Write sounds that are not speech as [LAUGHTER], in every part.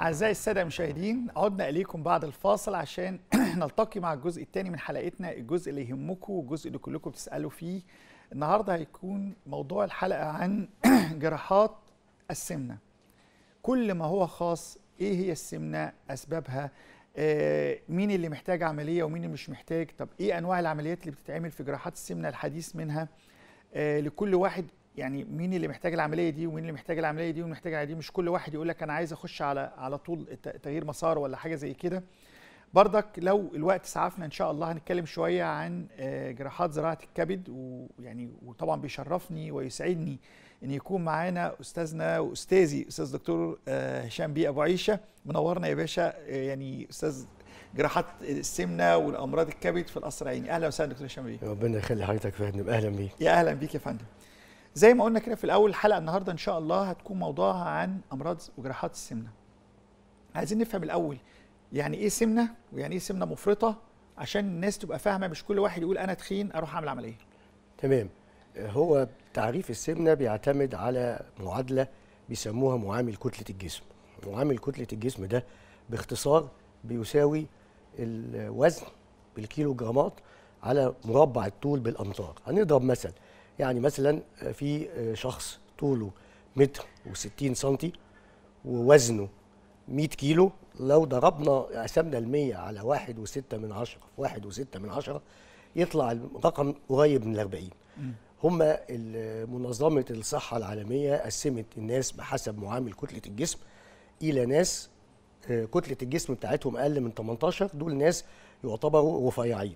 أعزائي السادة المشاهدين عدنا إليكم بعد الفاصل عشان [CLEARS THROAT] نلتقي مع الجزء الثاني من حلقتنا الجزء اللي يهمكم والجزء اللي كلكم بتسألوا فيه النهاردة هيكون موضوع الحلقة عن [CLEARS THROAT] جراحات السمنة كل ما هو خاص إيه هي السمنة أسبابها آه مين اللي محتاج عملية ومين اللي مش محتاج طب إيه أنواع العمليات اللي بتتعمل في جراحات السمنة الحديث منها آه لكل واحد يعني مين اللي محتاج العمليه دي ومين اللي محتاج العمليه دي ومين محتاج العمليه دي مش كل واحد يقول لك انا عايز اخش على على طول تغيير مسار ولا حاجه زي كده بردك لو الوقت سعفنا ان شاء الله هنتكلم شويه عن آه، جراحات زراعه الكبد ويعني وطبعا بيشرفني ويسعدني ان يكون معانا استاذنا واستاذي استاذ دكتور آه، هشام بيه ابو عيشه منورنا يا باشا آه، يعني استاذ جراحات السمنه والامراض الكبد في القصر العيني اهلا وسهلا دكتور هشام بيه ربنا يخلي حضرتك فهد اهلا بيك يا اهلا بيك يا فندم زي ما قلنا كده في الاول الحلقه النهارده ان شاء الله هتكون موضوعها عن امراض وجراحات السمنه عايزين نفهم الاول يعني ايه سمنه ويعني ايه سمنه مفرطه عشان الناس تبقى فاهمه مش كل واحد يقول انا تخين اروح اعمل عمليه تمام هو تعريف السمنه بيعتمد على معادله بيسموها معامل كتله الجسم معامل كتله الجسم ده باختصار بيساوي الوزن بالكيلو جرامات على مربع الطول بالامتار هنضرب مثلا يعني مثلا آه، في آه، شخص طوله متر وستين سنتي ووزنه 100 كيلو لو ضربنا قسمنا المية على واحد وستة من عشرة في واحد وستة من عشرة يطلع الرقم قريب من الأربعين هما منظمة الصحة العالمية قسمت الناس بحسب معامل كتلة الجسم إلى ناس آه، كتلة الجسم بتاعتهم أقل من 18 دول ناس يعتبروا رفيعين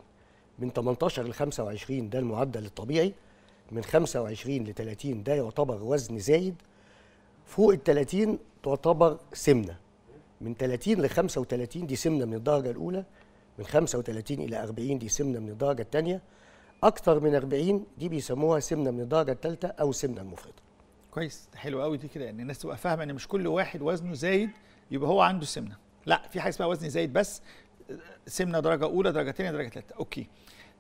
من 18 ل 25 ده المعدل الطبيعي من 25 ل 30 ده يعتبر وزن زايد فوق ال 30 تعتبر سمنه من 30 ل 35 دي سمنه من الدرجه الاولى من 35 الى 40 دي سمنه من الدرجه الثانيه اكثر من 40 دي بيسموها سمنه من الدرجه الثالثه او سمنه المفرطه كويس حلو قوي دي كده ان الناس تبقى فاهمه ان مش كل واحد وزنه زايد يبقى هو عنده سمنه لا في حاجه اسمها وزن زايد بس سمنه درجه اولى درجه ثانيه درجه ثالثه اوكي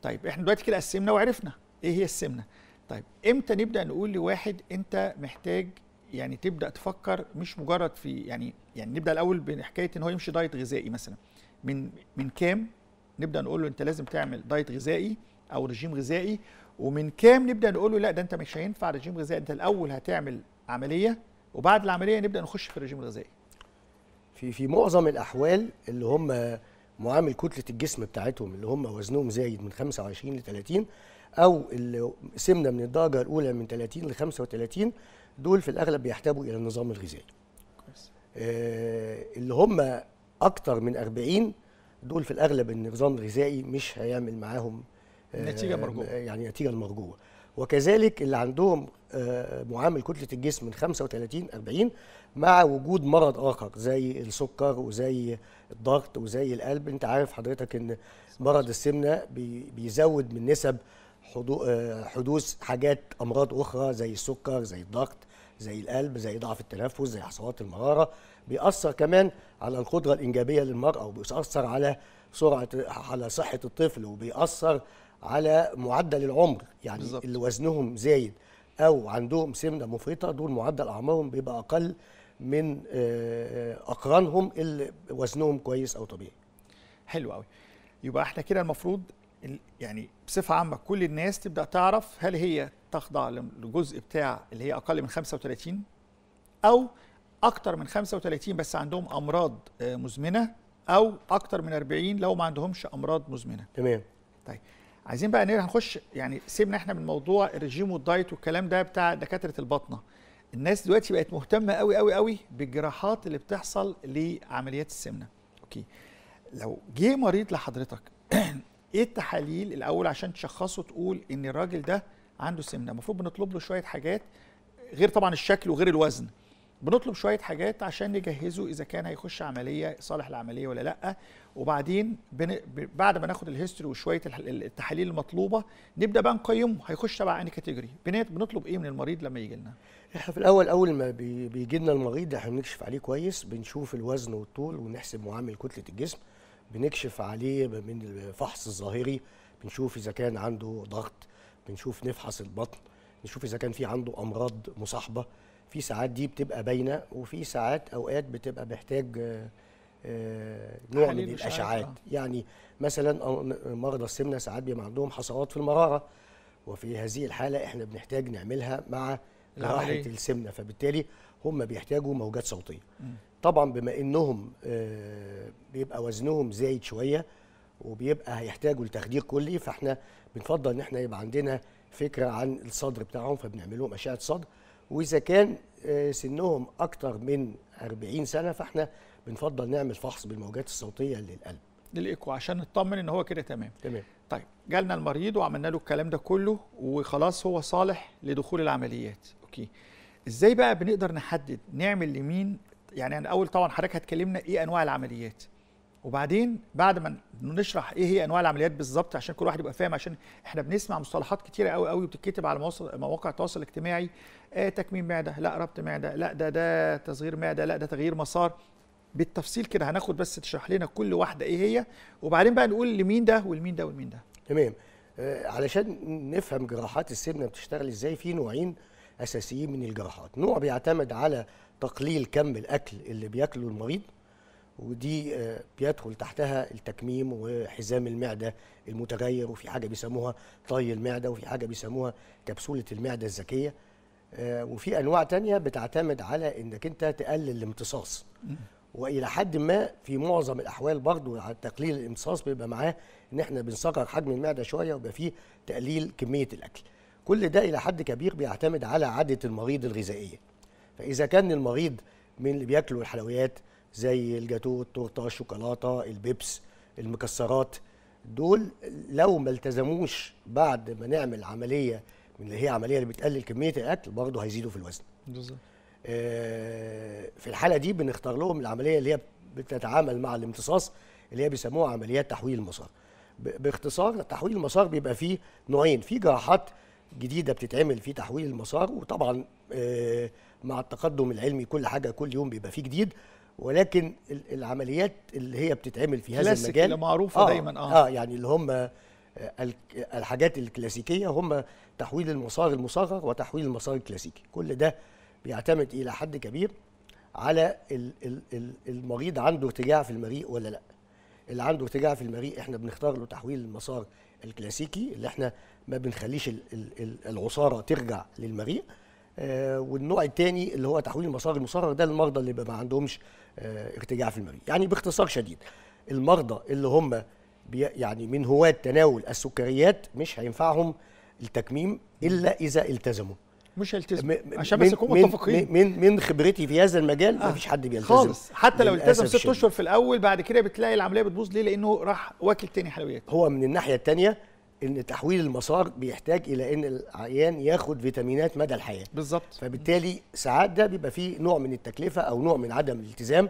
طيب احنا دلوقتي كده قسمنا وعرفنا ايه هي السمنه طيب امتى نبدا نقول لواحد انت محتاج يعني تبدا تفكر مش مجرد في يعني يعني نبدا الاول بحكايه ان هو يمشي دايت غذائي مثلا من من كام نبدا نقول له انت لازم تعمل دايت غذائي او رجيم غذائي ومن كام نبدا نقول له لا ده انت مش هينفع رجيم غذائي انت الاول هتعمل عمليه وبعد العمليه نبدا نخش في الرجيم الغذائي في في معظم الاحوال اللي هم معامل كتله الجسم بتاعتهم اللي هم وزنهم زايد من 25 ل 30 او اللي سمنه من الدرجه الاولى من 30 ل 35 دول في الاغلب بيحتاجوا الى النظام الغذائي. كويس. آه اللي هم اكتر من 40 دول في الاغلب النظام الغذائي مش هيعمل معاهم آه، نتيجه مرجوه يعني النتيجه المرجوه وكذلك اللي عندهم آه، معامل كتله الجسم من 35 40 مع وجود مرض اخر زي السكر وزي الضغط وزي القلب انت عارف حضرتك ان مرض السمنه بيزود من نسب آه، حدوث حاجات امراض اخرى زي السكر زي الضغط زي القلب زي ضعف التنفس زي حصوات المراره بيأثر كمان على القدره الانجابيه للمراه وبيأثر على سرعه على صحه الطفل وبيأثر على معدل العمر يعني بالزبط. اللي وزنهم زايد او عندهم سمنه مفرطه دول معدل اعمارهم بيبقى اقل من آه، آه، اقرانهم اللي وزنهم كويس او طبيعي حلو قوي يبقى احنا كده المفروض يعني بصفه عامه كل الناس تبدا تعرف هل هي تخضع لجزء بتاع اللي هي اقل من 35 او اكتر من 35 بس عندهم امراض آه، مزمنه او اكتر من 40 لو ما عندهمش امراض مزمنه تمام طيب عايزين بقى نخش يعني سيبنا احنا من موضوع الرجيم والدايت والكلام ده بتاع دكاتره الباطنه الناس دلوقتي بقت مهتمه قوي قوي قوي بالجراحات اللي بتحصل لعمليات السمنه اوكي لو جه مريض لحضرتك [CLEARS THROAT] ايه التحاليل الاول عشان تشخصه تقول ان الراجل ده عنده سمنه المفروض بنطلب له شويه حاجات غير طبعا الشكل وغير الوزن بنطلب شويه حاجات عشان نجهزه اذا كان هيخش عمليه صالح العمليه ولا لا وبعدين بن... بعد ما ناخد الهيستوري وشويه التحاليل المطلوبه نبدا بقى نقيمه هيخش تبع انهي كاتيجوري بنطلب ايه من المريض لما يجي لنا احنا في الاول اول ما بيجي لنا المريض احنا بنكشف عليه كويس بنشوف الوزن والطول ونحسب معامل كتله الجسم بنكشف عليه من الفحص الظاهري بنشوف اذا كان عنده ضغط بنشوف نفحص البطن نشوف اذا كان في عنده امراض مصاحبه في ساعات دي بتبقى باينه وفي ساعات اوقات بتبقى محتاج آه، آه، نوع من الاشعاعات آه. يعني مثلا مرضى السمنه ساعات بيبقى عندهم حصوات في المراره وفي هذه الحاله احنا بنحتاج نعملها مع جراحه السمنه فبالتالي هم بيحتاجوا موجات صوتيه طبعا بما انهم آه، بيبقى وزنهم زايد شويه وبيبقى هيحتاجوا لتخدير كلي فاحنا بنفضل ان احنا يبقى عندنا فكره عن الصدر بتاعهم فبنعمل لهم اشعه صدر واذا كان آه، سنهم اكتر من 40 سنه فاحنا بنفضل نعمل فحص بالموجات الصوتيه للقلب للايكو عشان نطمن ان هو كده تمام تمام طيب جالنا المريض وعملنا له الكلام ده كله وخلاص هو صالح لدخول العمليات اوكي ازاي بقى بنقدر نحدد نعمل لمين يعني أنا أول طبعا حضرتك هتكلمنا إيه أنواع العمليات وبعدين بعد ما نشرح ايه هي انواع العمليات بالظبط عشان كل واحد يبقى فاهم عشان احنا بنسمع مصطلحات كتيره قوي قوي بتتكتب على مواقع التواصل الاجتماعي آه تكميم معده لا ربط معده لا ده ده تصغير معده لا ده تغيير مسار بالتفصيل كده هناخد بس تشرح لنا كل واحده ايه هي وبعدين بقى نقول لمين ده والمين ده والمين ده تمام آه علشان نفهم جراحات السمنه بتشتغل ازاي في نوعين اساسيين من الجراحات نوع بيعتمد على تقليل كم الاكل اللي بياكله المريض ودي آه، بيدخل تحتها التكميم وحزام المعده المتغير وفي حاجه بيسموها طي المعده وفي حاجه بيسموها كبسوله المعده الذكيه آه، وفي انواع تانية بتعتمد على انك انت تقلل الامتصاص والى حد ما في معظم الاحوال برضو على تقليل الامتصاص بيبقى معاه ان احنا بنصغر حجم المعده شويه ويبقى فيه تقليل كميه الاكل كل ده الى حد كبير بيعتمد على عاده المريض الغذائيه فاذا كان المريض من اللي بياكلوا الحلويات زي الجاتو التورته الشوكولاته البيبس المكسرات دول لو ما التزموش بعد ما نعمل عمليه من اللي هي عمليه اللي بتقلل كميه الاكل برضه هيزيدوا في الوزن بالظبط آه في الحاله دي بنختار لهم العمليه اللي هي بتتعامل مع الامتصاص اللي هي بيسموها عمليات تحويل المسار باختصار تحويل المسار بيبقى فيه نوعين في جراحات جديده بتتعمل في تحويل المسار وطبعا آه مع التقدم العلمي كل حاجه كل يوم بيبقى فيه جديد ولكن العمليات اللي هي بتتعمل في هذا المجال اللي معروفه آه دايما اه اه يعني اللي هم آه، الحاجات الكلاسيكيه هم تحويل المسار المصغر وتحويل المسار الكلاسيكي كل ده بيعتمد الى حد كبير على المريض عنده ارتجاع في المريء ولا لا اللي عنده ارتجاع في المريء احنا بنختار له تحويل المسار الكلاسيكي اللي احنا ما بنخليش العصاره ترجع للمريء آه، والنوع الثاني اللي هو تحويل المسار المصغر ده للمرضى اللي ما عندهمش آه، ارتجاع في المريء يعني باختصار شديد المرضى اللي هم يعني من هواة تناول السكريات مش هينفعهم التكميم الا اذا التزموا مش التزم عشان بس نكون متفقين من من خبرتي في هذا المجال آه. مفيش حد بيلتزم خالص حتى لو التزم ست اشهر في الاول بعد كده بتلاقي العمليه بتبوظ ليه لانه راح واكل تاني حلويات هو من الناحيه الثانيه ان تحويل المسار بيحتاج الى ان العيان ياخد فيتامينات مدى الحياه بالظبط فبالتالي ساعات ده بيبقى فيه نوع من التكلفه او نوع من عدم الالتزام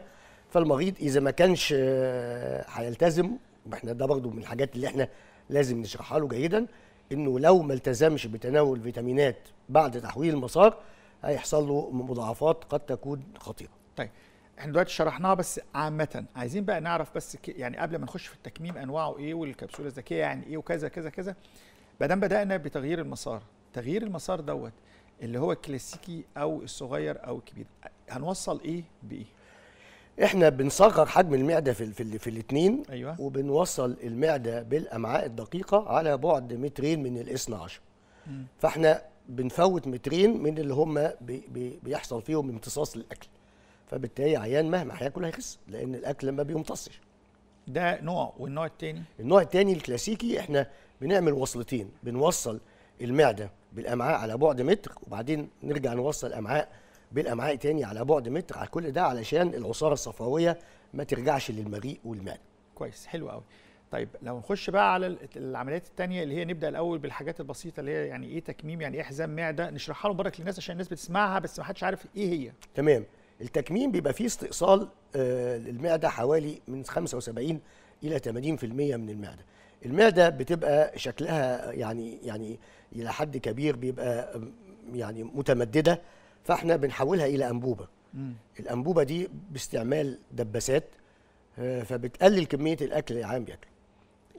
فالمريض اذا ما كانش آه، هيلتزم احنا ده برضو من الحاجات اللي احنا لازم نشرحها له جيدا انه لو ما التزمش بتناول فيتامينات بعد تحويل المسار هيحصل له مضاعفات قد تكون خطيره طيب احنا دلوقتي شرحناها بس عامة عايزين بقى نعرف بس يعني قبل ما نخش في التكميم انواعه ايه والكبسولة الذكية يعني ايه وكذا كذا كذا بعدين بدأنا بتغيير المسار تغيير المسار دوت اللي هو الكلاسيكي او الصغير او الكبير هنوصل ايه بايه احنا بنصغر حجم المعده في الـ في, في الاثنين أيوة. وبنوصل المعده بالامعاء الدقيقه على بعد مترين من الاثنى عشر فاحنا بنفوت مترين من اللي هم بي بي بيحصل فيهم امتصاص الاكل فبالتالي عيان مهما هياكل هيخس لان الاكل ما بيمتصش ده نوع والنوع الثاني النوع الثاني الكلاسيكي احنا بنعمل وصلتين بنوصل المعده بالامعاء على بعد متر وبعدين نرجع نوصل الامعاء بالامعاء تاني على بعد متر على كل ده علشان العصاره الصفراويه ما ترجعش للمريء والمعده كويس حلو قوي طيب لو نخش بقى على العمليات التانية اللي هي نبدا الاول بالحاجات البسيطه اللي هي يعني ايه تكميم يعني ايه حزام معده نشرحها لهم برك للناس عشان الناس بتسمعها بس ما حدش عارف ايه هي تمام التكميم بيبقى فيه استئصال آه، للمعده حوالي من 75 الى 80% من المعده المعده بتبقى شكلها يعني يعني الى حد كبير بيبقى يعني متمدده فاحنا بنحولها الى انبوبه مم. الانبوبه دي باستعمال دباسات آه، فبتقلل كميه الاكل اللي العام بياكله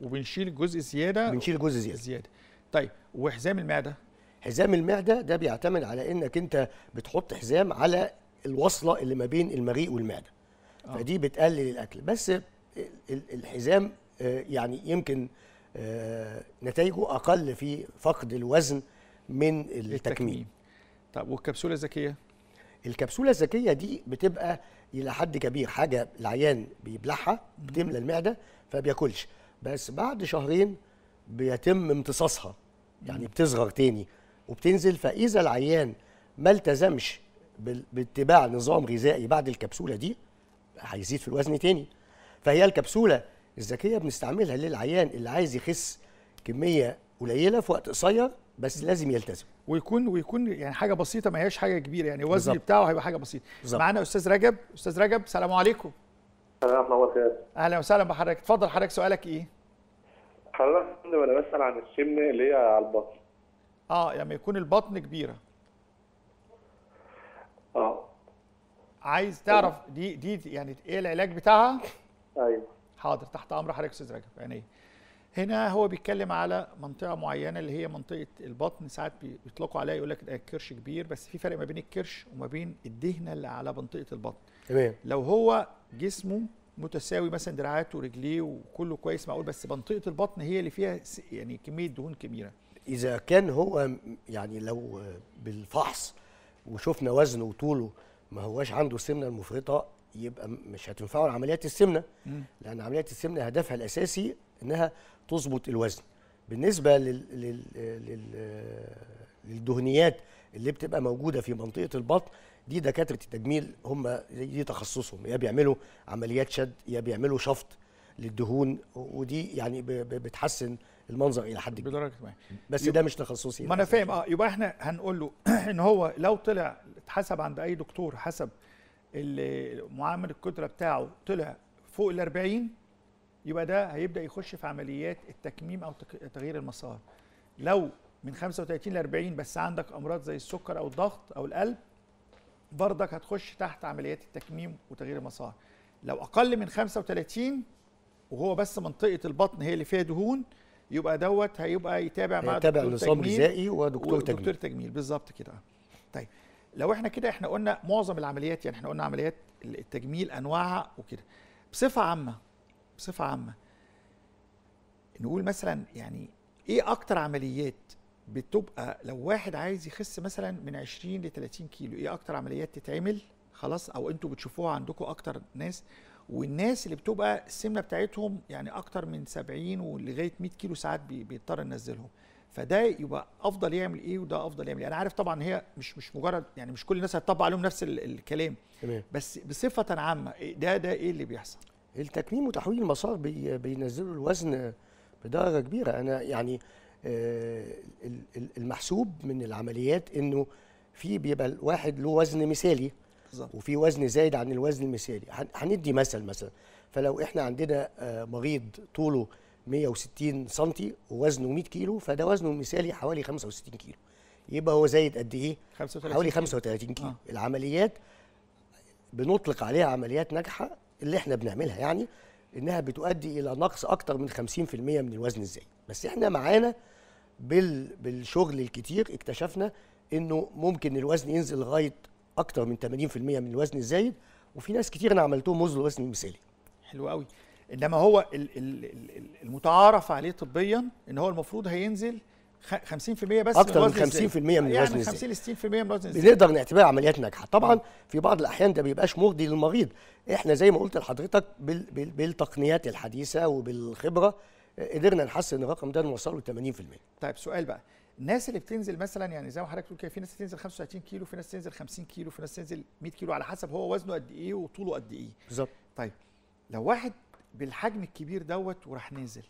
وبنشيل جزء زياده بنشيل جزء زياده زياده طيب وحزام المعده حزام المعده ده بيعتمد على انك انت بتحط حزام على الوصله اللي ما بين المريء والمعده أوه. فدي بتقلل الاكل بس الحزام آه، يعني يمكن آه، نتائجه اقل في فقد الوزن من التكميم, التكميم. طب والكبسوله الذكيه الكبسوله الذكيه دي بتبقى الى حد كبير حاجه العيان بيبلعها بتملى المعده فبياكلش بس بعد شهرين بيتم امتصاصها يعني بتصغر تاني وبتنزل فاذا العيان ما التزمش باتباع نظام غذائي بعد الكبسوله دي هيزيد في الوزن تاني فهي الكبسوله الذكيه بنستعملها للعيان اللي عايز يخس كميه قليله في وقت قصير بس لازم يلتزم ويكون ويكون يعني حاجه بسيطه ما هياش حاجه كبيره يعني الوزن بتاعه هيبقى حاجه بسيطه معانا استاذ رجب استاذ رجب سلام عليكم سلام الله وبركاته اهلا وسهلا بحضرتك اتفضل حضرتك سؤالك ايه حضرتك انا بسال عن السمنه اللي هي على البطن اه لما يعني يكون البطن كبيره عايز تعرف دي دي يعني ايه العلاج بتاعها؟ ايوه حاضر تحت امر حضرتك استاذ رجب يعني هنا هو بيتكلم على منطقه معينه اللي هي منطقه البطن ساعات بيطلقوا عليها يقول لك ده الكرش كبير بس في فرق ما بين الكرش وما بين الدهنه اللي على منطقه البطن تمام لو هو جسمه متساوي مثلا دراعاته ورجليه وكله كويس معقول بس منطقه البطن هي اللي فيها يعني كميه دهون كبيره اذا كان هو يعني لو بالفحص وشفنا وزنه وطوله ما هواش عنده سمنه المفرطه يبقى مش هتنفعه عمليات السمنه لان عمليات السمنه هدفها الاساسي انها تظبط الوزن بالنسبه لل... لل... للدهنيات اللي بتبقى موجوده في منطقه البطن دي دكاتره التجميل هم دي تخصصهم يا بيعملوا عمليات شد يا بيعملوا شفط للدهون ودي يعني بتحسن المنظر الى حد كبير بس ده مش تخصصي ما انا فاهم اه يبقى احنا هنقول له [CLEARS THROAT] ان هو لو طلع اتحسب عند اي دكتور حسب معامل الكتله بتاعه طلع فوق ال 40 يبقى ده هيبدا يخش في عمليات التكميم او تغيير المسار لو من 35 ل 40 بس عندك امراض زي السكر او الضغط او القلب برضك هتخش تحت عمليات التكميم وتغيير المسار لو اقل من 35 وهو بس منطقه البطن هي اللي فيها دهون يبقى دوت هيبقى يتابع مع يتابع نظام غذائي ودكتور تجميل دكتور تجميل بالظبط كده طيب لو احنا كده احنا قلنا معظم العمليات يعني احنا قلنا عمليات التجميل انواعها وكده بصفه عامه بصفه عامه نقول مثلا يعني ايه اكتر عمليات بتبقى لو واحد عايز يخس مثلا من 20 ل 30 كيلو ايه اكتر عمليات تتعمل خلاص او انتوا بتشوفوها عندكم اكتر ناس والناس اللي بتبقى السمنه بتاعتهم يعني اكتر من 70 ولغايه 100 كيلو ساعات بيضطر ينزلهم فده يبقى افضل يعمل ايه وده افضل يعمل ايه انا عارف طبعا هي مش مش مجرد يعني مش كل الناس هتطبق عليهم نفس الكلام تمام بس بصفه عامه إيه ده ده ايه اللي بيحصل التكميم وتحويل المسار بي بينزلوا الوزن بدرجه كبيره انا يعني آه المحسوب من العمليات انه في بيبقى الواحد له وزن مثالي بالظبط وفي وزن زايد عن الوزن المثالي هندي مثل مثلا فلو احنا عندنا آه، مريض طوله 160 سم ووزنه 100 كيلو فده وزنه المثالي حوالي 65 كيلو يبقى هو زايد قد ايه 35 حوالي 35 كيلو آه. العمليات بنطلق عليها عمليات ناجحه اللي احنا بنعملها يعني انها بتؤدي الى نقص اكتر من 50% من الوزن الزايد بس احنا معانا بال بالشغل الكتير اكتشفنا انه ممكن الوزن ينزل لغايه اكتر من 80% من الوزن الزايد وفي ناس كتير انا عملتهم وزن مثالي حلو قوي انما هو المتعارف عليه طبيا ان هو المفروض هينزل 50% بس اكتر من 50% المية من الوزن يعني 50 ل 60% من الوزن الزايد بنقدر نعتبرها عمليات ناجحه طبعا في بعض الاحيان ده بيبقاش مرضي للمريض احنا زي ما قلت لحضرتك بالتقنيات الحديثه وبالخبره قدرنا نحسن الرقم ده نوصله ل 80% طيب سؤال بقى الناس اللي بتنزل مثلا يعني زي ما حضرتك بتقول كده في ناس تنزل 35 كيلو في ناس تنزل 50 كيلو في ناس تنزل 100 كيلو على حسب هو وزنه قد ايه وطوله قد ايه بالظبط طيب لو واحد بالحجم الكبير دوت وراح نازل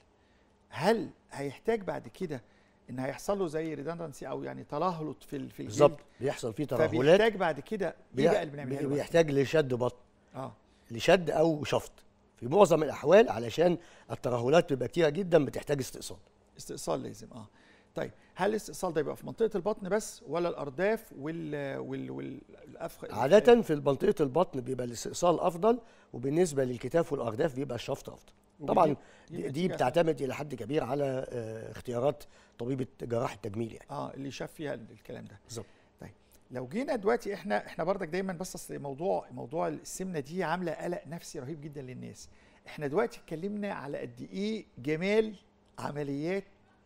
هل هيحتاج بعد كده ان هيحصل له زي ريدندنسي او يعني تلهلط في في بالظبط بيحصل فيه ترهلات فبيحتاج بعد كده ايه بقى اللي بنعمله بيحتاج لشد بطن اه لشد او شفط في معظم الاحوال علشان الترهلات بتبقى كتيره جدا بتحتاج استئصال استئصال لازم اه طيب هل الاستئصال ده بيبقى في منطقه البطن بس ولا الارداف وال وال والافخ عاده في منطقه البطن بيبقى الاستئصال افضل وبالنسبه للكتاف والارداف بيبقى الشفط افضل طبعا دي, دي بتعتمد الى حد كبير على آه، اختيارات طبيب جراح التجميل يعني اه اللي شاف فيها الكلام ده بالظبط طيب لو جينا دلوقتي احنا احنا بردك دايما بس اصل موضوع موضوع السمنه دي عامله قلق نفسي رهيب جدا للناس احنا دلوقتي اتكلمنا على قد ايه جمال عمليات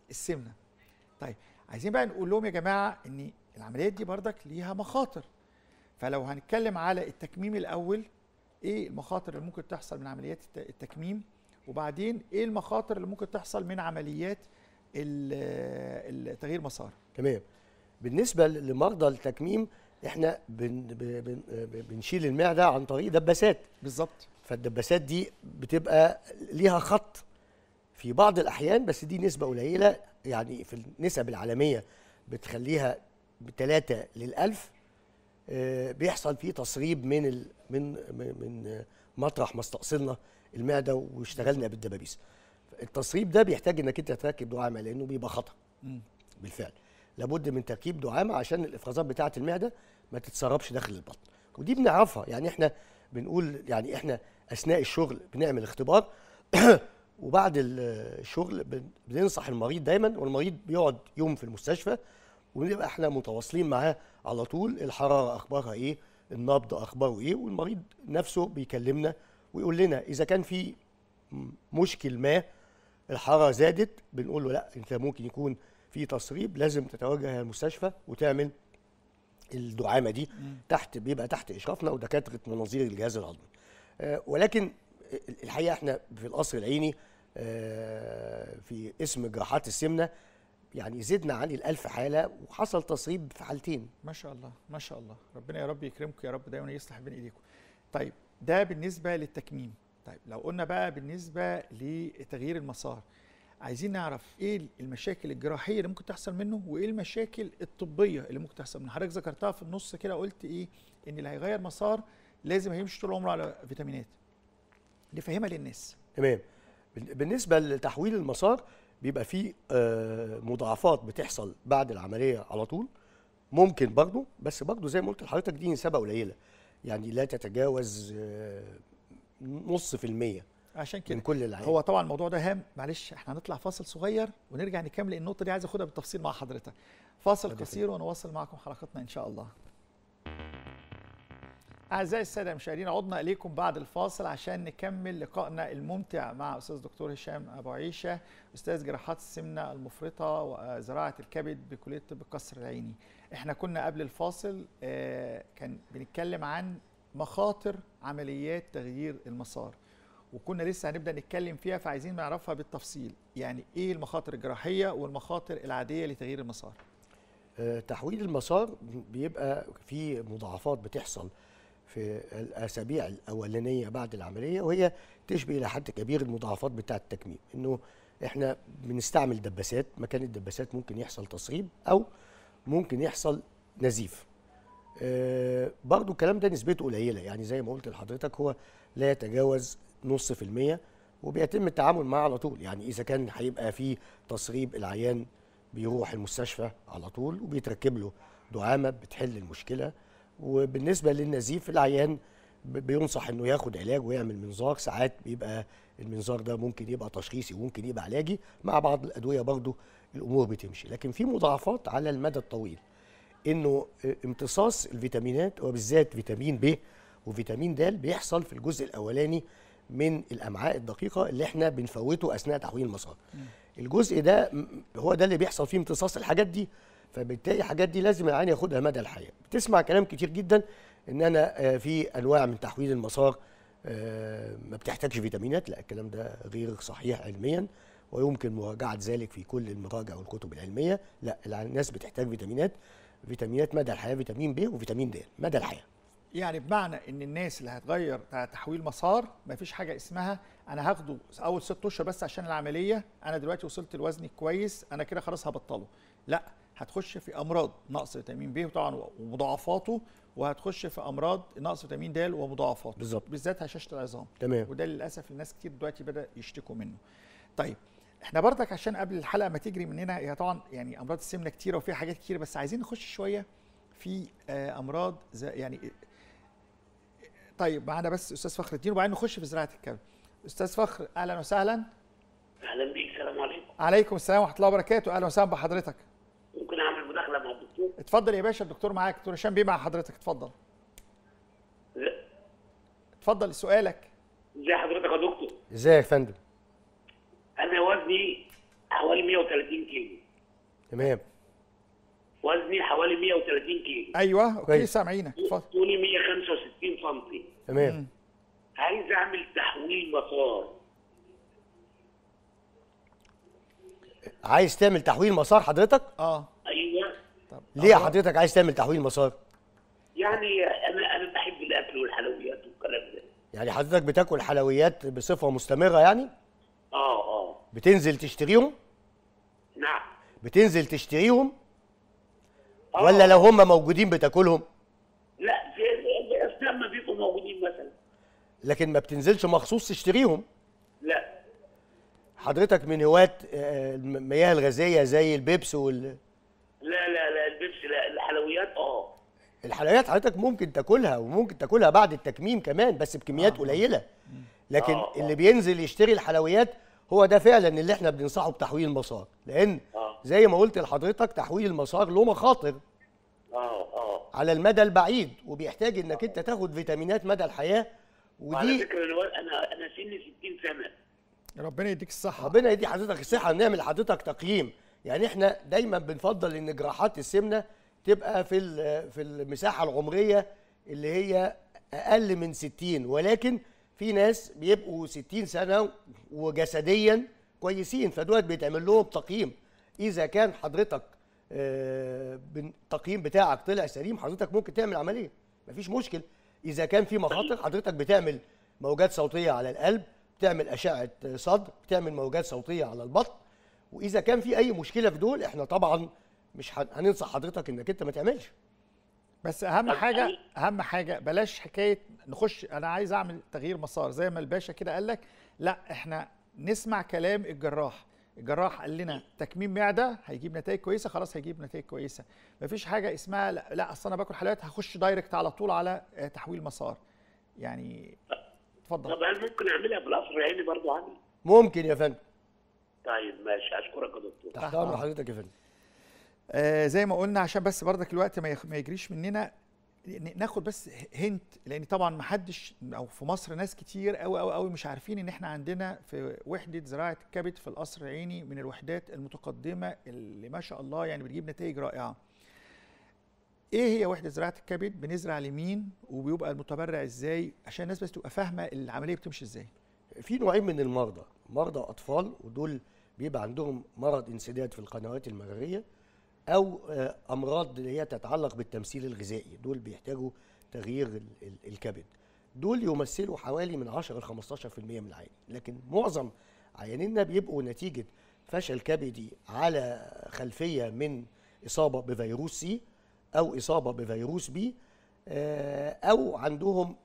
السمنه طيب عايزين بقى نقول لهم يا جماعه ان العمليات دي بردك ليها مخاطر فلو هنتكلم على التكميم الاول ايه المخاطر اللي ممكن تحصل من عمليات التكميم وبعدين ايه المخاطر اللي ممكن تحصل من عمليات تغيير مسار تمام بالنسبه لمرضى التكميم احنا بن بن بنشيل المعده عن طريق دباسات بالظبط فالدباسات دي بتبقى ليها خط في بعض الأحيان بس دي نسبة قليلة يعني في النسب العالمية بتخليها بتلاتة للألف آه، بيحصل فيه تسريب من من من مطرح ما استأصلنا المعدة واشتغلنا بالدبابيس التسريب ده بيحتاج انك انت تركب دعامه لانه بيبقى خطا بالفعل لابد من تركيب دعامه عشان الافرازات بتاعه المعده ما تتسربش داخل البطن ودي بنعرفها يعني احنا بنقول يعني احنا اثناء الشغل بنعمل اختبار [COUGHS] وبعد الشغل بننصح المريض دايما والمريض بيقعد يوم في المستشفى ونبقى احنا متواصلين معاه على طول الحراره اخبارها ايه النبض اخباره ايه والمريض نفسه بيكلمنا ويقول لنا اذا كان في مشكل ما الحراره زادت بنقول له لا انت ممكن يكون في تصريب لازم تتوجه الى المستشفى وتعمل الدعامه دي تحت بيبقى تحت اشرافنا ودكاتره مناظير الجهاز الهضمي آه، ولكن الحقيقه احنا في القصر العيني آه، في اسم جراحات السمنه يعني زدنا عن الألف حالة وحصل تصريب في حالتين ما شاء الله ما شاء الله ربنا يا رب يكرمكم يا رب دايما يصلح بين إيديكم طيب ده بالنسبة للتكميم طيب لو قلنا بقى بالنسبة لتغيير المسار عايزين نعرف ايه المشاكل الجراحيه اللي ممكن تحصل منه وايه المشاكل الطبيه اللي ممكن تحصل منه حضرتك ذكرتها في النص كده قلت ايه ان اللي هيغير مسار لازم هيمشي طول عمره على فيتامينات نفهمها للناس تمام بالنسبه لتحويل المسار بيبقى فيه آه، مضاعفات بتحصل بعد العمليه على طول ممكن برضه بس برضه زي ما قلت لحضرتك دي نسبه قليله يعني لا تتجاوز آه، نص في المية عشان كده من كل العيال. هو طبعا الموضوع ده هام معلش احنا هنطلع فاصل صغير ونرجع نكمل النقطه دي عايز اخدها بالتفصيل مع حضرتك فاصل قصير ونواصل معكم حلقتنا ان شاء الله أعزائي السادة المشاهدين عدنا إليكم بعد الفاصل عشان نكمل لقائنا الممتع مع أستاذ دكتور هشام أبو عيشة أستاذ جراحات السمنة المفرطة وزراعة الكبد بكلية طب القصر العيني إحنا كنا قبل الفاصل آه، كان بنتكلم عن مخاطر عمليات تغيير المسار وكنا لسه هنبدأ نتكلم فيها فعايزين نعرفها بالتفصيل يعني إيه المخاطر الجراحية والمخاطر العادية لتغيير المسار آه، تحويل المسار بيبقى فيه مضاعفات بتحصل في الاسابيع الاولانيه بعد العمليه وهي تشبه الى حد كبير المضاعفات بتاعه التكميم انه احنا بنستعمل دباسات مكان الدباسات ممكن يحصل تصريب او ممكن يحصل نزيف أه برضو الكلام ده نسبته قليله يعني زي ما قلت لحضرتك هو لا يتجاوز نص في المية وبيتم التعامل معاه على طول يعني اذا كان هيبقى في تصريب العيان بيروح المستشفى على طول وبيتركب له دعامه بتحل المشكله وبالنسبه للنزيف العيان بينصح انه ياخد علاج ويعمل منظار ساعات بيبقى المنظار ده ممكن يبقى تشخيصي وممكن يبقى علاجي مع بعض الادويه برضه الامور بتمشي لكن في مضاعفات على المدى الطويل انه امتصاص الفيتامينات وبالذات فيتامين ب وفيتامين د بيحصل في الجزء الاولاني من الامعاء الدقيقه اللي احنا بنفوته اثناء تحويل المسار الجزء ده هو ده اللي بيحصل فيه امتصاص الحاجات دي فبالتالي الحاجات دي لازم العيان ياخدها مدى الحياه بتسمع كلام كتير جدا ان انا آه، في انواع من تحويل المسار آه، ما بتحتاجش فيتامينات لا الكلام ده غير صحيح علميا ويمكن مراجعه ذلك في كل المراجع والكتب العلميه لا الناس بتحتاج فيتامينات فيتامينات مدى الحياه فيتامين ب وفيتامين د مدى الحياه يعني بمعنى ان الناس اللي هتغير آه، تحويل مسار ما فيش حاجه اسمها انا هاخده اول ست اشهر بس عشان العمليه انا دلوقتي وصلت لوزني كويس انا كده خلاص هبطله لا هتخش في امراض نقص فيتامين ب طبعا ومضاعفاته وهتخش في امراض نقص فيتامين د ومضاعفاته بالظبط بالذات هشاشه العظام تمام وده للاسف الناس كتير دلوقتي بدا يشتكوا منه طيب احنا برضك عشان قبل الحلقه ما تجري مننا هي طبعا يعني امراض السمنه كتيره وفيها حاجات كتير بس عايزين نخش شويه في آه، امراض زي يعني طيب معانا بس استاذ فخر الدين وبعدين نخش في زراعه الكبد استاذ فخر اهلا وسهلا اهلا بيك السلام عليكم عليكم السلام ورحمه الله وبركاته اهلا وسهلا بحضرتك اتفضل يا باشا الدكتور معاك دكتور هشام بيه مع حضرتك اتفضل اتفضل سؤالك ازي حضرتك يا دكتور ازيك يا فندم انا وزني حوالي 130 كيلو تمام وزني حوالي 130 كيلو ايوه اوكي سامعينك اتفضل طولي 165 سم تمام عايز اعمل تحويل مسار عايز تعمل تحويل مسار حضرتك اه طب ليه حضرتك عايز تعمل تحويل مسار؟ يعني انا انا بحب الاكل والحلويات والكلام ده يعني حضرتك بتاكل حلويات بصفه مستمره يعني؟ اه اه بتنزل تشتريهم؟ نعم بتنزل تشتريهم؟ أوه. ولا لو هم موجودين بتاكلهم؟ لا في ما بيبقوا موجودين مثلا لكن ما بتنزلش مخصوص تشتريهم؟ لا حضرتك من هواة آه، المياه الغازية زي البيبس وال لا لا الحلويات حضرتك ممكن تاكلها وممكن تاكلها بعد التكميم كمان بس بكميات آه. قليله لكن آه. آه. اللي بينزل يشتري الحلويات هو ده فعلا اللي احنا بننصحه بتحويل المسار لان آه. زي ما قلت لحضرتك تحويل المسار له مخاطر آه آه. على المدى البعيد وبيحتاج انك انت تاخد فيتامينات مدى الحياه ودي على فكره انا انا سني 60 سنه ربنا يديك الصحه ربنا يدي حضرتك الصحه نعمل لحضرتك تقييم يعني احنا دايما بنفضل ان جراحات السمنه تبقى في في المساحه العمريه اللي هي اقل من 60 ولكن في ناس بيبقوا 60 سنه وجسديا كويسين فدول بيتعمل لهم تقييم اذا كان حضرتك آه، التقييم بتاعك طلع سليم حضرتك ممكن تعمل عمليه مفيش مشكل اذا كان في مخاطر حضرتك بتعمل موجات صوتيه على القلب بتعمل اشعه صدر بتعمل موجات صوتيه على البطن واذا كان في اي مشكله في دول احنا طبعا مش هننصح حضرتك انك انت ما تعملش بس اهم حاجه اهم حاجه بلاش حكايه نخش انا عايز اعمل تغيير مسار زي ما الباشا كده قال لك لا احنا نسمع كلام الجراح الجراح قال لنا تكميم معده هيجيب نتائج كويسه خلاص هيجيب نتائج كويسه مفيش حاجه اسمها لا, لا اصل انا باكل حلويات هخش دايركت على طول على آه، تحويل مسار يعني اتفضل طب هل ممكن اعملها بالقصر العيني برضه عندي ممكن يا فندم طيب ماشي اشكرك يا دكتور تحت امر حضرتك يا فندم آه زي ما قلنا عشان بس برضك الوقت ما يجريش مننا ناخد بس هنت لان طبعا ما حدش او في مصر ناس كتير قوي قوي قوي مش عارفين ان احنا عندنا في وحده زراعه الكبد في القصر العيني من الوحدات المتقدمه اللي ما شاء الله يعني بتجيب نتائج رائعه. ايه هي وحده زراعه الكبد؟ بنزرع لمين وبيبقى المتبرع ازاي؟ عشان الناس بس تبقى فاهمه العمليه بتمشي ازاي. في نوعين من المرضى، مرضى اطفال ودول بيبقى عندهم مرض انسداد في القنوات المجريه او آه، امراض اللي هي تتعلق بالتمثيل الغذائي دول بيحتاجوا تغيير الكبد دول يمثلوا حوالي من 10 ل 15% من العيان لكن معظم عيانينا بيبقوا نتيجه فشل كبدي على خلفيه من اصابه بفيروس سي او اصابه بفيروس بي آه، او عندهم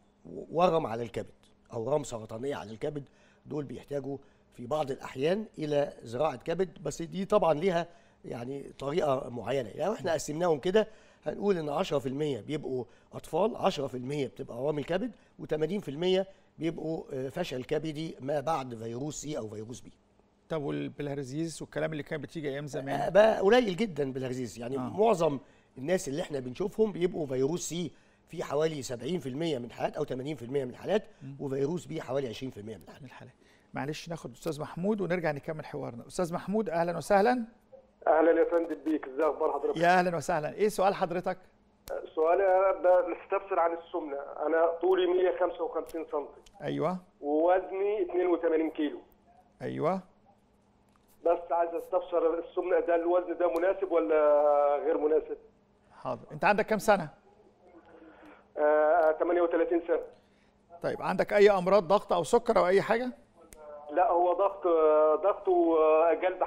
ورم على الكبد اورام سرطانيه على الكبد دول بيحتاجوا في بعض الاحيان الى زراعه كبد بس دي طبعا ليها يعني طريقه معينه يعني احنا قسمناهم كده هنقول ان 10% بيبقوا اطفال 10% بتبقى عوامل كبد و80% بيبقوا آه، فشل كبدي ما بعد فيروس سي او فيروس بي طب والبلهرزيز والكلام اللي كانت بتيجي ايام آه، زمان بقى قليل جدا بلهرزيز يعني آه. معظم الناس اللي احنا بنشوفهم بيبقوا فيروس سي في حوالي 70% من الحالات او 80% من الحالات وفيروس بي حوالي 20% من الحالات, من الحالات. معلش ناخد استاذ محمود ونرجع نكمل حوارنا استاذ محمود اهلا وسهلا اهلا يا فندم بيك ازي اخبار حضرتك يا اهلا وسهلا ايه سؤال حضرتك سؤالي انا بستفسر عن السمنه انا طولي 155 سم ايوه ووزني 82 كيلو ايوه بس عايز استفسر السمنه ده الوزن ده مناسب ولا غير مناسب حاضر انت عندك كام سنه آه 38 سنه طيب عندك اي امراض ضغط او سكر او اي حاجه لا هو ضغط ضغط وجلد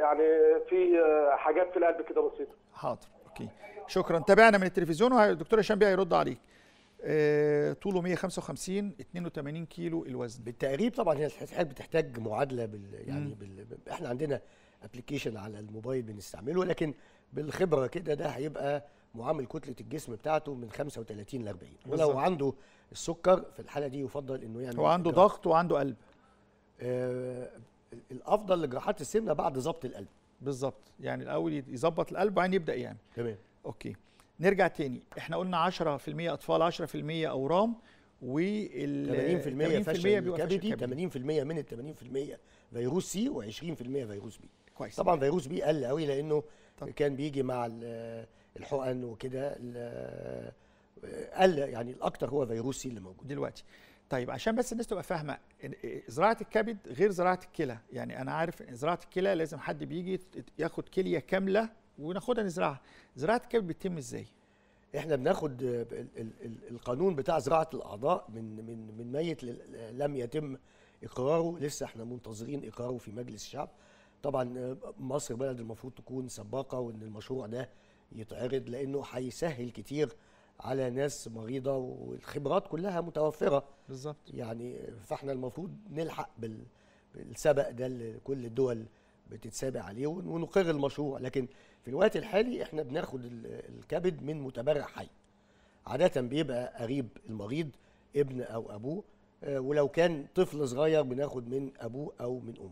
يعني في حاجات في القلب كده بسيطه حاضر اوكي شكرا تابعنا من التلفزيون والدكتور هشام بيه هيرد عليك آه، طوله 155 82 كيلو الوزن بالتقريب طبعا هي الحاجات بتحتاج معادله بال يعني بال احنا عندنا ابلكيشن على الموبايل بنستعمله لكن بالخبره كده ده هيبقى معامل كتله الجسم بتاعته من 35 ل 40 ولو عنده السكر في الحاله دي يفضل انه يعمل يعني هو عنده ضغط وعنده قلب آه، الافضل لجراحات السمنه بعد ضبط القلب بالظبط يعني الاول يظبط القلب وبعدين يبدا يعمل يعني. تمام اوكي نرجع تاني احنا قلنا 10% اطفال 10% اورام و 80% فشل كبدي 80% من ال 80% فيروس سي و20% فيروس بي كويس طبعا فيروس بي قل قوي لانه طب. كان بيجي مع الحقن وكده قل يعني الاكثر هو فيروس سي اللي موجود دلوقتي طيب عشان بس الناس تبقى فاهمه إيه، زراعه الكبد غير زراعه الكلى يعني انا عارف زراعه الكلى لازم حد بيجي ياخد كليه كامله وناخدها نزرعها زراعه الكبد بتتم ازاي احنا بناخد القانون بتاع زراعه الاعضاء من من من ميت لم يتم اقراره لسه احنا منتظرين اقراره في مجلس الشعب طبعا آه، مصر بلد المفروض تكون سباقه وان المشروع ده يتعرض لانه هيسهل كتير على ناس مريضه والخبرات كلها متوفره بالظبط يعني فاحنا المفروض نلحق بال السبق ده اللي كل الدول بتتسابق عليه ونقر المشروع لكن في الوقت الحالي احنا بناخد الكبد من متبرع حي عادة بيبقى قريب المريض ابن او ابوه آه، ولو كان طفل صغير بناخد من ابوه او من امه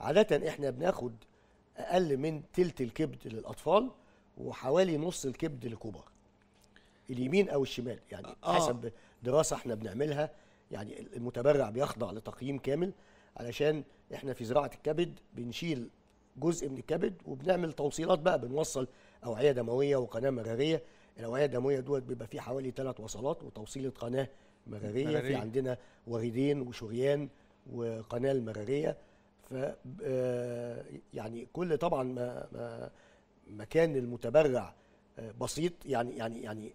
عادة احنا بناخد اقل من تلت الكبد للاطفال وحوالي نص الكبد للكبار اليمين او الشمال يعني آه. حسب دراسه احنا بنعملها يعني المتبرع بيخضع لتقييم كامل علشان احنا في زراعه الكبد بنشيل جزء من الكبد وبنعمل توصيلات بقى بنوصل اوعيه دمويه وقناه مراريه الاوعيه الدمويه دوت بيبقى فيه حوالي ثلاث وصلات وتوصيله قناه مراريه, في عندنا وريدين وشريان وقناه المراريه ف آه، يعني كل طبعا ما, ما مكان المتبرع بسيط يعني يعني يعني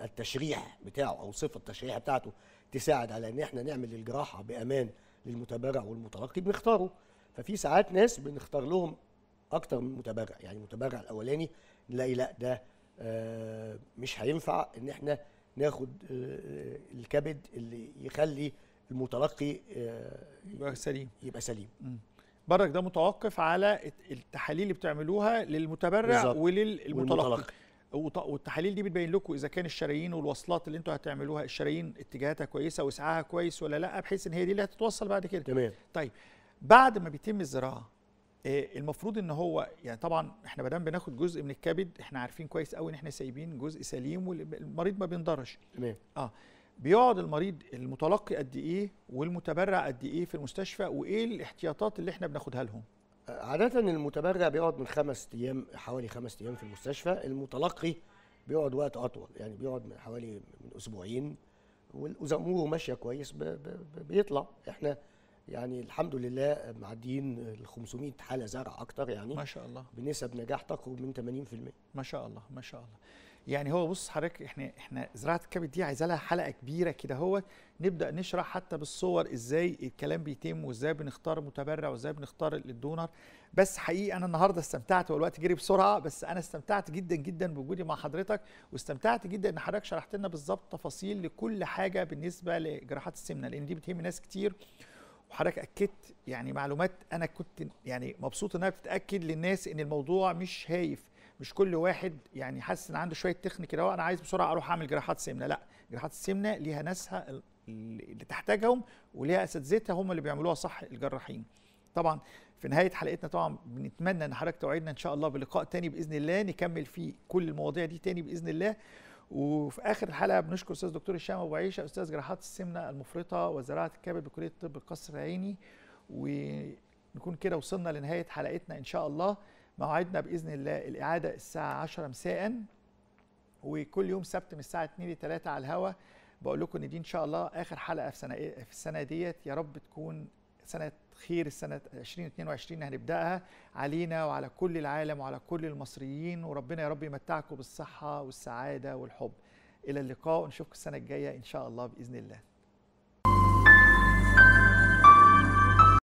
التشريح بتاعه او صفه التشريح بتاعته تساعد على ان احنا نعمل الجراحه بامان للمتبرع والمتلقي بنختاره ففي ساعات ناس بنختار لهم اكتر من متبرع يعني المتبرع الاولاني نلاقي لا ده آه، مش هينفع ان احنا ناخد آه، آه، الكبد اللي يخلي المتلقي يبقى سليم يبقى سليم م. برك ده متوقف على التحاليل اللي بتعملوها للمتبرع وللمتلقي والتحاليل دي بتبين لكم اذا كان الشرايين والوصلات اللي انتوا هتعملوها الشرايين اتجاهاتها كويسه وسعها كويس ولا لا بحيث ان هي دي اللي هتتوصل بعد كده تمام طيب بعد ما بيتم الزراعه آه، المفروض ان هو يعني طبعا احنا ما دام بناخد جزء من الكبد احنا عارفين كويس قوي ان احنا سايبين جزء سليم والمريض ما بينضرش تمام اه بيقعد المريض المتلقي قد ايه والمتبرع قد ايه في المستشفى وايه الاحتياطات اللي احنا بناخدها لهم آه، عادة المتبرع بيقعد من خمس ايام حوالي خمس ايام في المستشفى المتلقي بيقعد وقت اطول يعني بيقعد من حوالي من اسبوعين واذا اموره ماشيه كويس بيطلع احنا يعني الحمد لله معديين ال 500 حاله زرع اكتر يعني ما شاء الله بنسب نجاح تقرب من 80% ما شاء الله ما شاء الله يعني هو بص حضرتك احنا احنا زراعه الكبد دي عايزه لها حلقه كبيره كده هو نبدا نشرح حتى بالصور ازاي الكلام بيتم وازاي بنختار متبرع وازاي بنختار الدونر بس حقيقي انا النهارده استمتعت والوقت جري بسرعه بس انا استمتعت جدا جدا بوجودي مع حضرتك واستمتعت جدا ان حضرتك شرحت لنا بالظبط تفاصيل لكل حاجه بالنسبه لجراحات السمنه لان دي بتهم ناس كتير وحضرتك اكدت يعني معلومات انا كنت يعني مبسوط انها بتتاكد للناس ان الموضوع مش هايف مش كل واحد يعني حاسس ان عنده شويه تكنيك اهو انا عايز بسرعه اروح اعمل جراحات سمنه لا جراحات السمنه ليها ناسها اللي تحتاجهم وليها اساتذتها هم اللي بيعملوها صح الجراحين طبعا في نهايه حلقتنا طبعا بنتمنى ان حضرتك توعدنا ان شاء الله بلقاء تاني باذن الله نكمل فيه كل المواضيع دي تاني باذن الله وفي اخر الحلقه بنشكر استاذ دكتور هشام ابو عيشه استاذ جراحات السمنه المفرطه وزراعه الكبد بكليه الطب القصر العيني ونكون كده وصلنا لنهايه حلقتنا ان شاء الله موعدنا باذن الله الاعاده الساعه 10 مساء وكل يوم سبت من الساعه 2 ل 3 على الهواء بقول لكم ان دي ان شاء الله اخر حلقه في سنه إيه، في السنه ديت يا رب تكون سنه خير السنه 2022 هنبداها علينا وعلى كل العالم وعلى كل المصريين وربنا يا رب يمتعكم بالصحه والسعاده والحب الى اللقاء ونشوفكم السنه الجايه ان شاء الله باذن الله